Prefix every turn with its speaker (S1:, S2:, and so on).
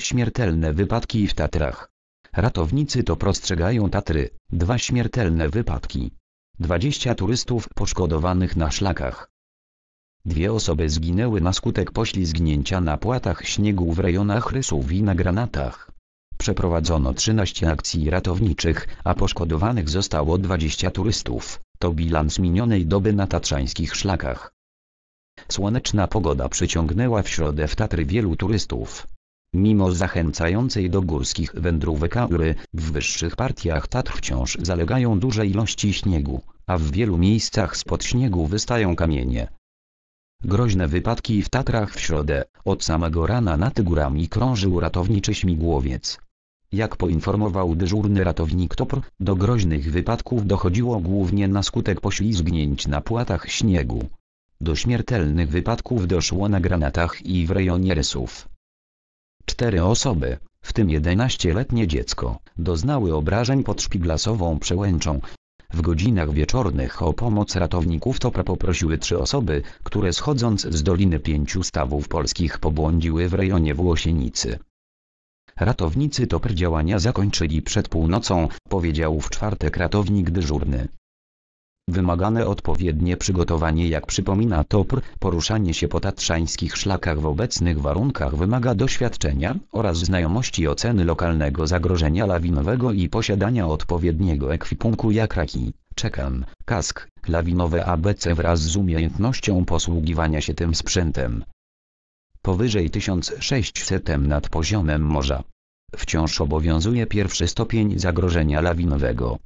S1: Śmiertelne wypadki w Tatrach. Ratownicy to prostrzegają Tatry, dwa śmiertelne wypadki. 20 turystów poszkodowanych na szlakach. Dwie osoby zginęły na skutek poślizgnięcia na płatach śniegu w rejonach rysów i na granatach. Przeprowadzono 13 akcji ratowniczych, a poszkodowanych zostało 20 turystów. To bilans minionej doby na tatrzańskich szlakach. Słoneczna pogoda przyciągnęła w środę w Tatry wielu turystów. Mimo zachęcającej do górskich wędrówek aury, w wyższych partiach Tatr wciąż zalegają duże ilości śniegu, a w wielu miejscach spod śniegu wystają kamienie. Groźne wypadki w Tatrach w środę, od samego rana nad górami krążył ratowniczy śmigłowiec. Jak poinformował dyżurny ratownik TOPR, do groźnych wypadków dochodziło głównie na skutek poślizgnięć na płatach śniegu. Do śmiertelnych wypadków doszło na granatach i w rejonie rysów. Cztery osoby, w tym 11-letnie dziecko, doznały obrażeń pod szpiglasową przełęczą. W godzinach wieczornych o pomoc ratowników Topra poprosiły trzy osoby, które schodząc z Doliny Pięciu Stawów Polskich pobłądziły w rejonie Włosienicy. Ratownicy Topr działania zakończyli przed północą, powiedział w czwartek ratownik dyżurny. Wymagane odpowiednie przygotowanie jak przypomina Topr, poruszanie się po tatrzańskich szlakach w obecnych warunkach wymaga doświadczenia oraz znajomości oceny lokalnego zagrożenia lawinowego i posiadania odpowiedniego ekwipunku jak raki, czekam, kask, lawinowe ABC wraz z umiejętnością posługiwania się tym sprzętem. Powyżej 1600 nad poziomem morza. Wciąż obowiązuje pierwszy stopień zagrożenia lawinowego.